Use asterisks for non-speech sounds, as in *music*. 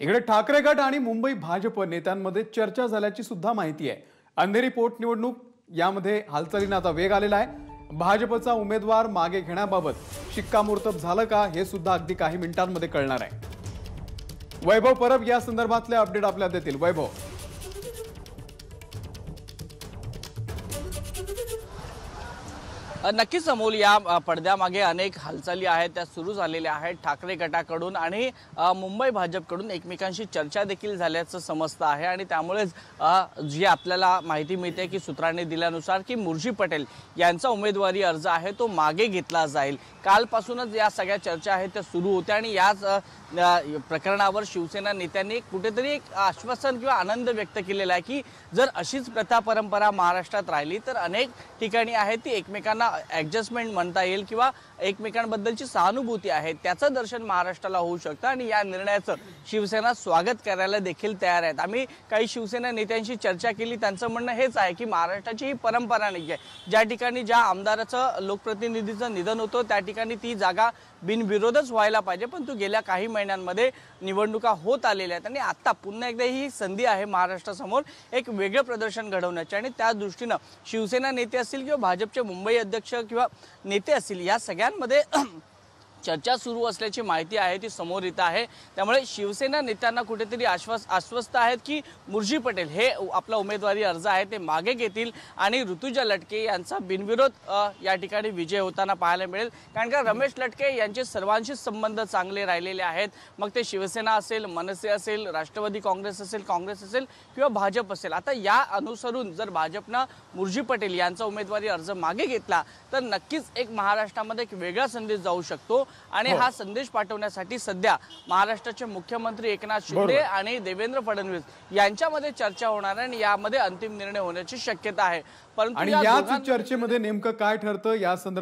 इकडे ठाकरे गट आणि मुंबई भाजप नेत्यांमध्ये चर्चा झाल्याची सुद्धा माहिती आहे अंधेरी पोटनिवडणूक यामध्ये हालचालींना आता वेग आलेला आहे भाजपचा उमेदवार मागे घेण्याबाबत शिक्कामोर्तब झालं का हे सुद्धा अगदी काही मिनिटांमध्ये कळणार आहे वैभव परब या संदर्भातले अपडेट आपल्या देतील वैभव नक्कीच अमोल या पडद्यामागे अनेक हालचाली आहेत त्या सुरू झालेल्या आहेत ठाकरे गटाकडून आणि मुंबई भाजपकडून एकमेकांशी चर्चा देखील झाल्याचं समजतं आहे आणि त्यामुळेच जी आपल्याला माहिती मिळते की सूत्रांनी दिल्यानुसार की मुर्जी पटेल यांचा उमेदवारी अर्ज आहे तो मागे घेतला जाईल कालपासूनच या सगळ्या चर्चा आहेत त्या सुरू होत्या आणि याच प्रकरणावर शिवसेना नेत्यांनी कुठेतरी एक आश्वासन किंवा आनंद व्यक्त केलेला आहे की जर अशीच प्रथा परंपरा महाराष्ट्रात राहिली तर अनेक ठिकाणी आहे ती एकमेकांना त्याला ॲडजस्टमेंट म्हणता येईल किंवा एकमेकांबद्दलची सहानुभूती आहे त्याचं दर्शन महाराष्ट्राला होऊ शकतं आणि या निर्णयाचं शिवसेना स्वागत करायला देखील तयार आहेत आम्ही काही शिवसेना नेत्यांशी चर्चा केली त्यांचं म्हणणं हेच आहे की महाराष्ट्राची ही परंपरा नाही आहे ज्या ठिकाणी ज्या आमदाराचं लोकप्रतिनिधीचं निधन होतं त्या ठिकाणी ती जागा बिनविरोधच व्हायला पाहिजे पण तू गेल्या काही महिन्यांमध्ये निवडणुका होत आलेल्या आहेत आणि आत्ता पुन्हा एकदा ही संधी आहे महाराष्ट्रासमोर एक वेगळं प्रदर्शन घडवण्याची आणि त्या दृष्टीनं शिवसेना नेते असतील किंवा भाजपचे मुंबई अध्यक्ष अध्यक्ष किंवा नेते असतील या सगळ्यांमध्ये *clears throat* चर्चा सुरू असल्याची माहिती आहे ती समोर येत आहे त्यामुळे शिवसेना नेत्यांना कुठेतरी आश्वास आश्वस्त आहेत की मुरजी पटेल हे आपला उमेदवारी अर्ज आहे ते मागे घेतील आणि ऋतुजा लटके यांचा बिनविरोध या ठिकाणी विजय होताना पाहायला मिळेल कारण का रमेश लटके यांचे सर्वांशी संबंध चांगले राहिलेले आहेत मग ते शिवसेना असेल मनसे असेल राष्ट्रवादी काँग्रेस असेल काँग्रेस असेल किंवा भाजप असेल आता या अनुसरून जर भाजपनं मुरजी पटेल यांचा उमेदवारी अर्ज मागे घेतला तर नक्कीच एक महाराष्ट्रामध्ये एक वेगळा संदेश जाऊ शकतो आणि हो. हा संदेश पाठवण्यासाठी सध्या महाराष्ट्राचे मुख्यमंत्री एकनाथ शिंदे आणि देवेंद्र फडणवीस यांच्यामध्ये चर्चा होणार आहे आणि यामध्ये अंतिम निर्णय होण्याची शक्यता आहे परंतु या चर्चेमध्ये नेमकं काय ठरतं या संदर्भात